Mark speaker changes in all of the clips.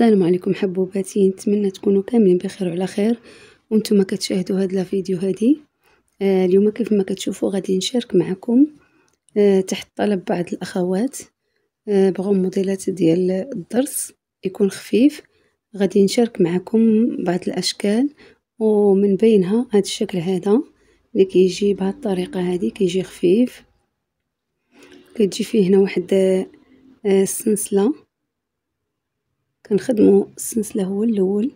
Speaker 1: السلام عليكم حبوباتي نتمنى تكونوا كاملين بخير وعلى خير وانتم كتشاهدوا هاد لا فيديو هادي آه اليوم كيف ما كتشوفوا غادي نشارك معكم آه تحت طلب بعض الاخوات آه بغاو موديلات ديال الدرس يكون خفيف غادي نشارك معكم بعض الاشكال ومن بينها هاد الشكل هذا اللي كيجي بهاد الطريقه هادي كيجي خفيف كتجي فيه هنا واحد آه، السنسله كنخدمو السنسله هو الاول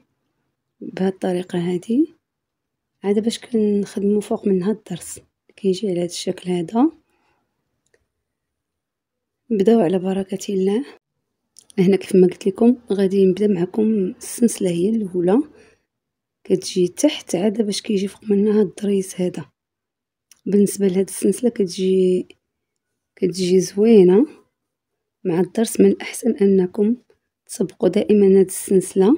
Speaker 1: بهاد الطريقه هادي عاد باش كنخدمو فوق منها الضرس كيجي على هاد الشكل هذا نبداو على بركه الله هنا كيف ما قلت لكم غادي نبدا معكم السنسله هي الاولى كتجي تحت عاد باش كيجي فوق منها الضريس هذا بالنسبه لهاد السلسله كتجي كتجي زوينه مع الدرس من الاحسن انكم تسبقوا دائما هاد السلسله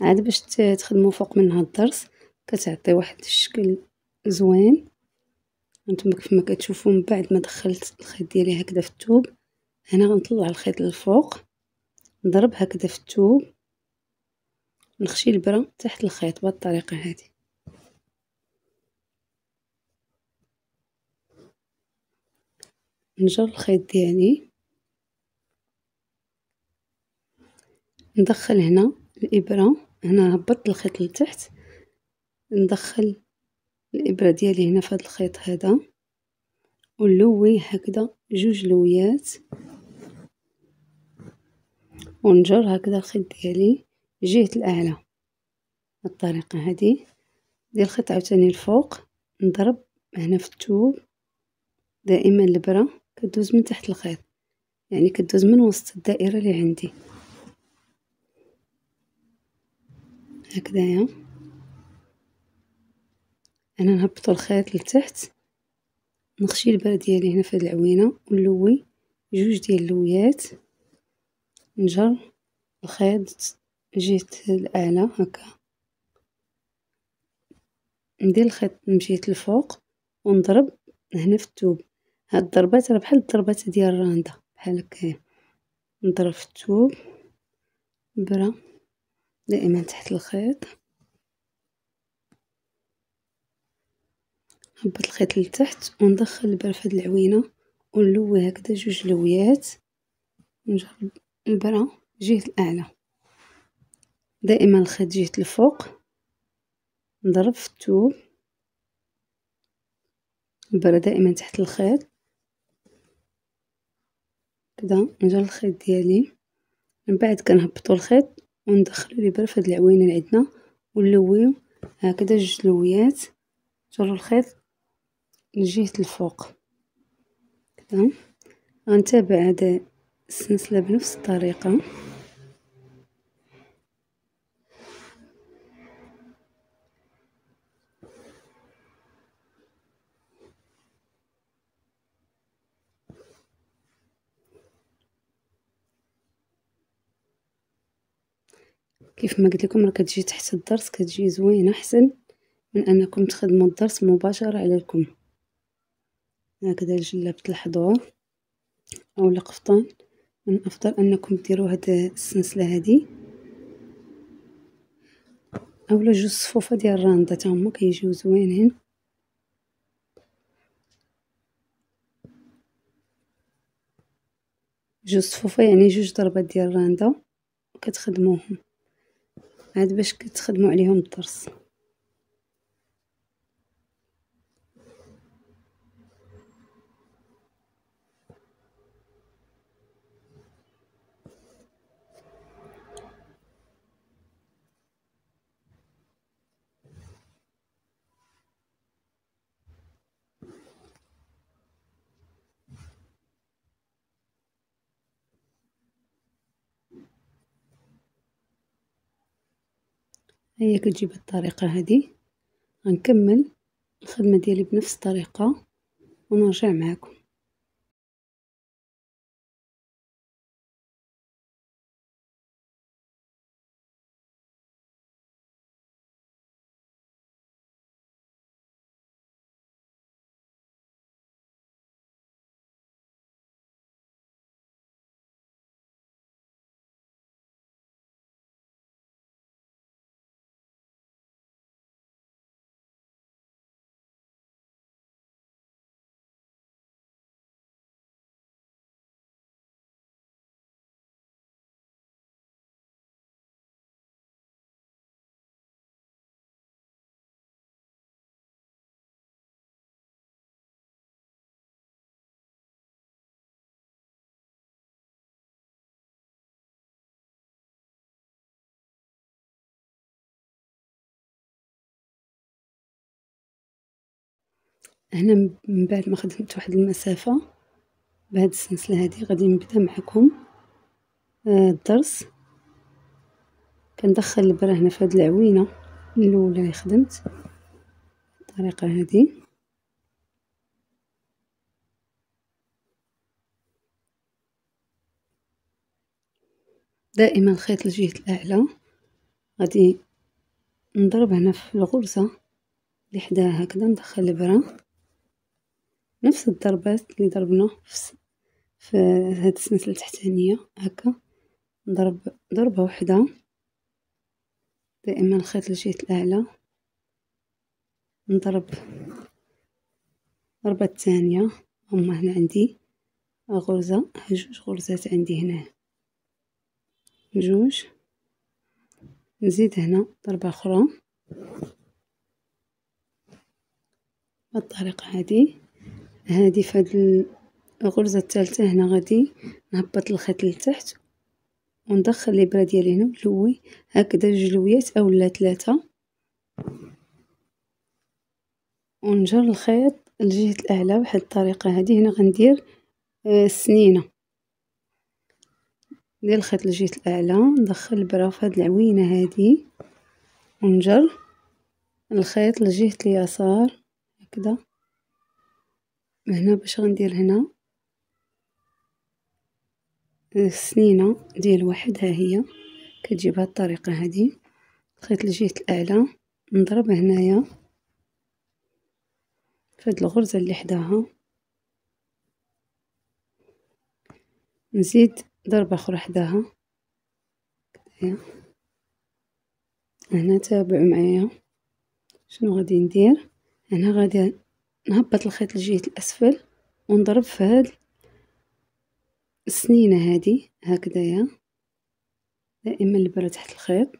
Speaker 1: عاد باش تخدموا فوق منها الضرس كتعطي واحد الشكل زوين هانتوما كيفما كتشوفوا من بعد ما دخلت الخيط ديالي هكذا في الثوب هنا غنطلع الخيط للفوق نضرب هكذا في الثوب نخشي البره تحت الخيط بهذه الطريقه هذه نجر الخيط ديالي ندخل هنا الابره هنا هبطت الخيط لتحت ندخل الابره ديالي هنا في هذا الخيط هذا ونلوي هكذا جوج لويات ونجر هكذا الخيط ديالي جهه الاعلى بالطريقه هذه ديال الخيط عاوتاني الفوق نضرب هنا في التوب دائما الإبرة كدوز من تحت الخيط يعني كدوز من وسط الدائره اللي عندي هكذايا انا نهبط الخيط لتحت نخشي البر ديالي هنا في هاد العوينه ونلوي جوج ديال اللويات نجر الخيط جهه الاعلى هكا ندير الخيط من جهه الفوق ونضرب هنا في الثوب هاد الضربات راه بحال الضربات ديال الراندا بحال هكا نضرب في الثوب برا دائما تحت الخيط نهبط الخيط لتحت وندخل البر في هاد العوينه ونلوي هكذا جوج لويات نجرب البره جهه الاعلى دائما الخيط جهه الفوق نضرب في الثوب البره دائما تحت الخيط كدا نجر الخيط ديالي من بعد كنهبطو الخيط وندخلو الإبرة في هاد العوينة اللي عندنا ونلويو هكدا جوج لويات جر الخيط لجهة الفوق كدا غنتابع هاد السلسلة بنفس الطريقة كيف ما قلت لكم راه كتجي تحت الضرس كتجي زوينه احسن من انكم تخدموا الضرس مباشره على الكم هكذا جلابه الحضور او القفطان من الافضل انكم ديروا هاد السنسله هذه اولا جوج صفوفه ديال الرانده تا هما كيجيو زوينين جوج صفوفه يعني جوج ضربات ديال الرانده وكتخدموهم عاد باش كتخدموا عليهم الدرس هيا كتجي بهاد الطريقة هادي غنكمل الخدمة ديالي بنفس الطريقة ونرجع معاكم هنا من بعد ما خدمت واحد المسافة بهاد السلسلة هادي غادي نبدا معكم آه، الدرس كندخل البرا هنا في هاد العوينة الاولى اللي خدمت الطريقة هادي دائما الخيط لجهة الاعلى غادي نضرب هنا في الغرزة اللي حداها هكذا ندخل البرا نفس الضربات اللي ضربنا في في هاد السلسله التحتانيه هكا نضرب ضربه واحده دائما الخيط للجهه الاعلى نضرب ضربة الثانيه هما هنا عندي غرزه جوج غرزات عندي هنا جوج نزيد هنا ضربه اخرى بالطريقه هذه هادي هاد الغرزة الثالثة هنا غادي نهبط الخيط لتحت وندخل الابره ديالي هنا ونلوي هكذا جوج لويات اولا ثلاثه ونجر الخيط لجهه الاعلى بواحد الطريقه هذه هنا غندير آه، السنينه ندير الخيط لجهه الاعلى ندخل الابره في هذه العوينه هذه ونجر الخيط لجهه اليسار هكذا هنا باش غندير هنا السنينة ديال واحد ها هي كتجي بهاد الطريقة هادي الخيط لجهة الأعلى نضرب هنايا في هذه الغرزة اللي حداها نزيد ضربة أخرى حداها هنا تابعوا معايا شنو غادي ندير هنا غادي نهبط الخيط لجهة الأسفل ونضرب في هاد السنينة هادي هكذايا دائما البرة تحت الخيط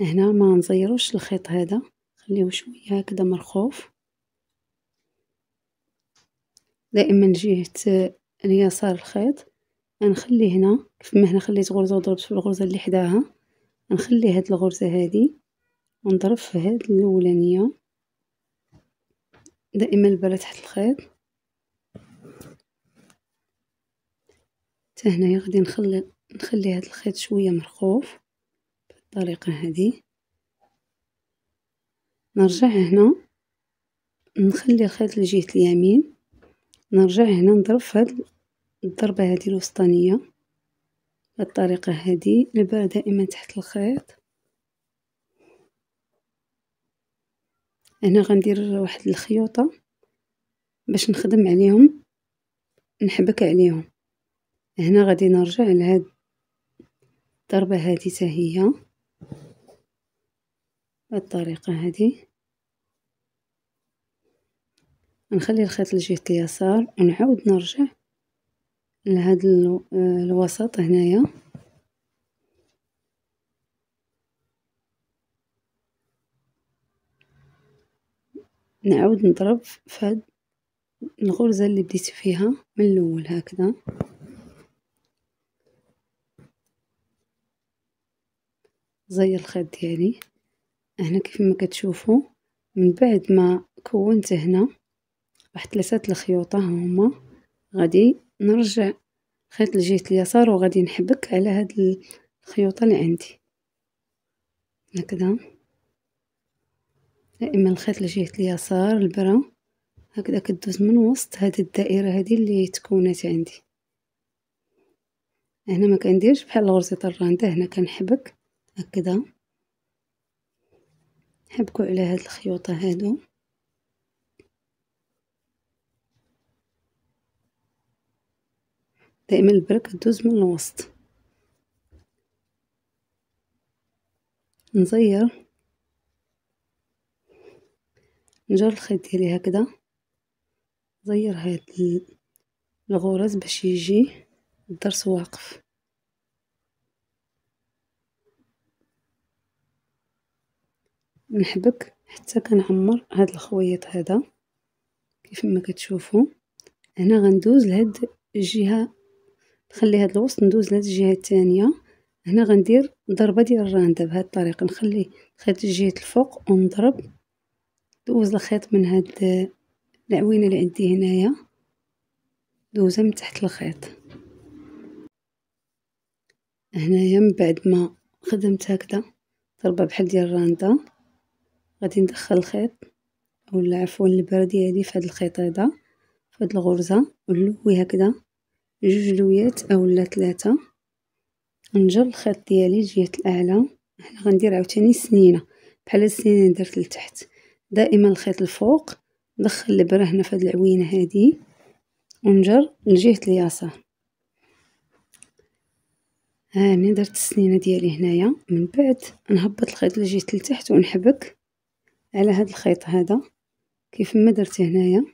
Speaker 1: هنا ما نزيروش الخيط هذا خليه شوية هكذا مرخوف دائما جهة اليسار الخيط نخلي هنا كيف ما هنا خليت غرزة وضربت في الغرزة اللي حداها نخلي هاد الغرزة هادي غنضرب في هاد الاولانيه دائما البالة تحت الخيط حتى هنايا غادي نخلي نخلي هاد الخيط شويه مرخوف بالطريقه هذه نرجع هنا نخلي الخيط لجهه اليمين نرجع هنا نضرب في هاد الضربه هذه الوسطانيه بالطريقه هذه البال دائما تحت الخيط هنا غندير واحد الخيوطة باش نخدم عليهم نحبك عليهم هنا غادي نرجع لهاد الضربة هادي حتى هي بهاد الطريقة هادي نخلي الخيط لجهة اليسار ونعاود نرجع لهاد آه، الوسط هنايا نعود نضرب فهاد الغرزة اللي بديت فيها من الأول هكذا زي الخيط ديالي هنا كيف ما كتشوفوا من بعد ما كونت هنا واحد ثلاثه الخيوطه هما غادي نرجع الخيط لجهه اليسار وغادي نحبك على هاد الخيوطه اللي عندي هكذا دائما الخيط لجهة اليسار البرا هكذا كدوز من وسط هاد الدائرة هادي اللي تكونت عندي هنا ما كنديرش بحال الغرزة الراندة هنا كنحبك هكذا حبكوا على هاد الخيوطة هادو دائما البرك دوز من الوسط نزير نجر الخيط ديالي هكذا نغير هاد الغرز باش يجي الضرس واقف نحبك حتى كنعمر هاد الخويط هذا كيف ما كتشوفوا هنا غندوز لهاد الجهه نخلي هاد الوسط ندوز لهاد الجهه الثانيه هنا غندير ضربه ديال الرانده بهاد الطريقه نخلي خيط الجهه الفوق ونضرب دوز الخيط من هاد العوينه اللي عندي هنايا دوزها من تحت الخيط هنايا من بعد ما خدمت هكذا ضربه بحال ديال الراندا غادي ندخل الخيط اولا عفوا البره ديالي في هاد الخيط هذا في هاد الغرزه ونلوي هكذا جوج لويات اولا ثلاثه نجر الخيط ديالي لجهه الاعلى هنا غندير عاوتاني سنينه بحال السنينه درت لتحت دائما الخيط الفوق ندخل الابره هنا في هاد العوينه هادي ونجر لجهه اليسار هاني درت السنينه ديالي هنايا من بعد نهبط الخيط لجهه لتحت ونحبك على هاد الخيط هذا كيف ما درت هنايا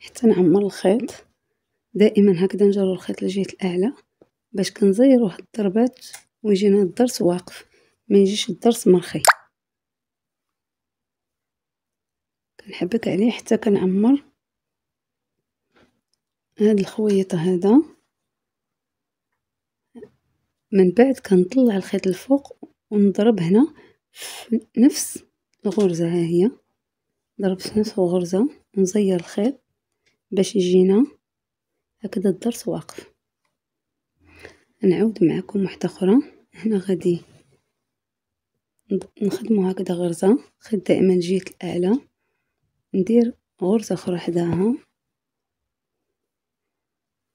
Speaker 1: حتى نعمر الخيط دائما هكذا نجر الخيط لجهه الاعلى باش كنزير واحد الضربات ويجينا الضرس واقف ما يجيش الضرس مرخي كنحبك عليه حتى كنعمر هاد الخويط هذا من بعد كنطلع الخيط الفوق ونضرب هنا في نفس الغرزه ها هي ضربت في نفس الغرزه نزير الخيط باش يجينا هكذا الضرس واقف نعود معكم واحدة أخرى هنا غادي نخدمو هكذا غرزة خد دائما جهة الأعلى ندير غرزة أخرى حداها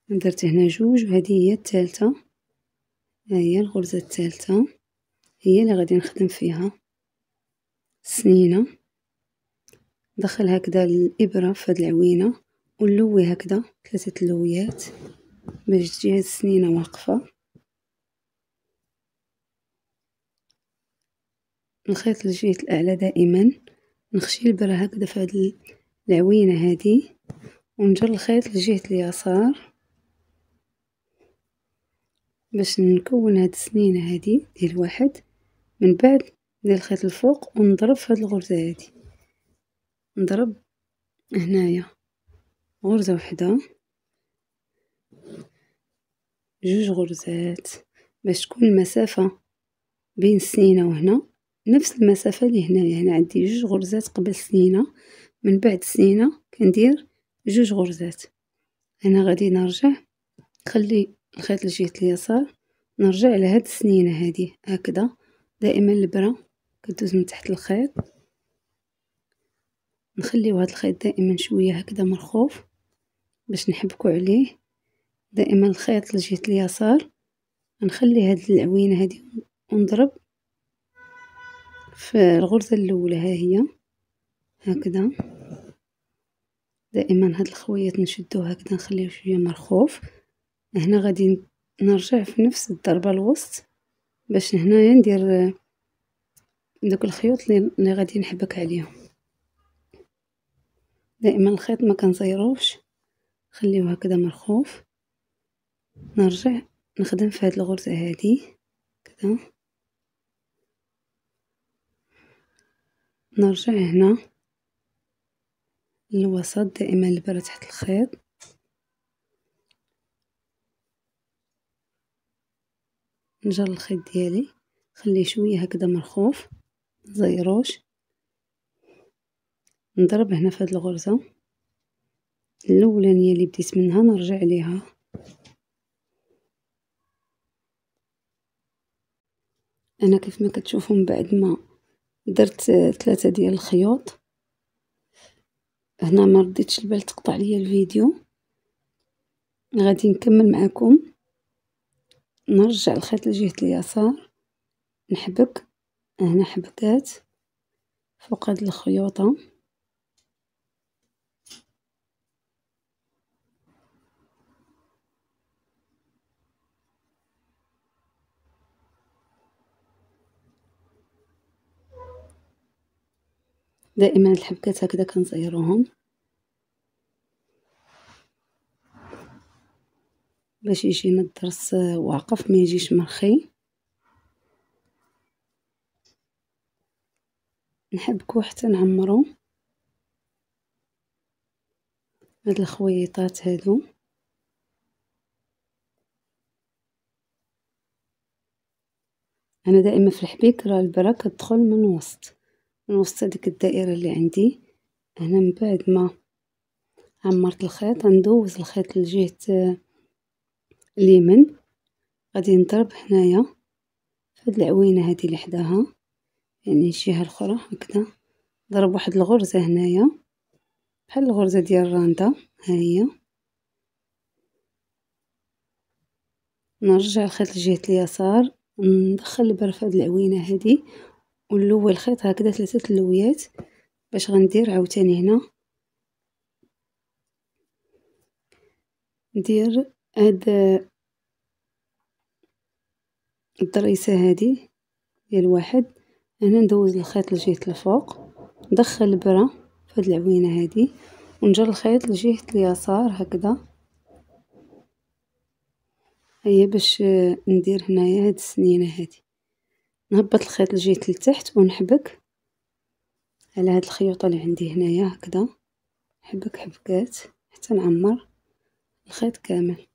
Speaker 1: درت هنا جوج وهذه هي الثالثة هي الغرزة الثالثة هي اللي غادي نخدم فيها سنينة دخل هكذا الإبرة في هاد العوينة ونلوي هكذا ثلاثة اللويات باش تجي هاد السنينة واقفة نخيط الجهة الأعلى دائما نخشي البرة هكذا في هاد العوينة هادي ونجر الخيط لجهة اليسار باش نكون هاد السنينة هادي ديال واحد من بعد ندير الخيط الفوق ونضرب في هاد الغرزة هادي نضرب هنايا غرزة وحدة جوج غرزات باش تكون المسافة بين السنينة وهنا نفس المسافة اللي هنايا هنا يعني عندي جوج غرزات قبل سنينة من بعد سنينة كندير جوج غرزات انا غادي نرجع نخلي الخيط لجهة اليسار نرجع لهاد السنينة هادي هكذا دائما البرة كدوز من تحت الخيط نخليو هاد الخيط دائما شوية هكذا مرخوف باش نحبكو عليه دائما الخيط لجهة اليسار نخلي هاد العوينة هادي ونضرب في الغرزة الأولى ها هي هكذا دائما هاد الخويات نشدو هكذا نخليه شويه مرخوف هنا غادي نرجع في نفس الضربه الوسط باش هنايا ندير دوك الخيوط اللي غادي نحبك عليهم دائما الخيط ما كنزيروش خليه هكذا مرخوف نرجع نخدم في هاد الغرزه هادي كذا نرجع هنا للوسط دائما البرة تحت الخيط نجر الخيط ديالي خليه شويه هكذا مرخوف مزيروش نضرب هنا في هاد الغرزه الاولانيه اللي بديت منها نرجع ليها انا كيف ما كتشوفوا من بعد ما درت ثلاثة ديال الخيوط هنا ما رديتش البال تقطع لي الفيديو غادي نكمل معكم نرجع الخيط لجهة اليسار نحبك هنا حبكات فوق هاد الخيوطه دائما الحبكات هكذا كنزيروهم باش يجينا الضرس واقف ما يجيش مرخي نحبكو حتى نعمرو هاد الخويطات هادو انا دائما في الحبيك راه البرا تدخل من وسط نوصل ديك الدائرة اللي عندي هنا من بعد ما عمرت الخيط غندوز الخيط لجهة اليمين غادي نضرب هنايا فهاد العوينة هادي اللي حداها يعني الجهة الاخرى هكذا ضرب واحد الغرزة هنايا بحال الغرزة ديال الراندا ها هي نرجع الخيط لجهة اليسار ندخل البر في هاد العوينة هادي والاول خيط هكذا ثلاثة اللويات باش غندير عاوتاني هنا ندير هاد الدريسه هادي ديال واحد هنا ندوز الخيط لجهه الفوق ندخل البره في هاد العوينه هادي ونجر الخيط لجهه اليسار هكذا هي باش ندير هنايا هاد السنينه هادي نهبط الخيط لجهة لتحت ونحبك على هاد الخيوطة اللي عندي هنايا هكذا حبك حبكات حتى نعمر الخيط كامل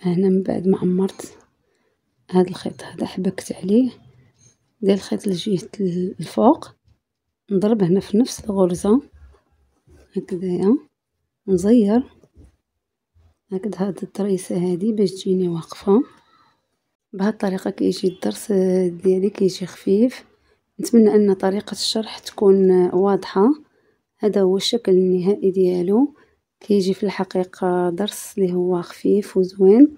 Speaker 1: هنا من بعد ما عمرت هذا الخيط هذا حبكت عليه ديال الخيط لجهة الفوق نضرب هنا في نفس الغرزة هكذايا نزير هكذا هاد الطريسة هادي باش تجيني واقفة بهاد الطريقة كيجي الدرس ديالي كيجي خفيف نتمنى ان طريقة الشرح تكون واضحة هذا هو الشكل النهائي ديالو كيجي في الحقيقه درس اللي هو خفيف وزوين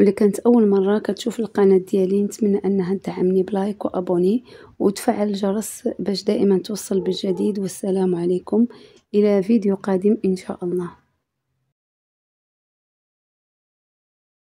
Speaker 1: اللي كانت اول مره كتشوف القناه ديالي نتمنى انها تدعمني بلايك وابوني وتفعل الجرس باش دائما توصل بالجديد والسلام عليكم الى فيديو قادم ان شاء الله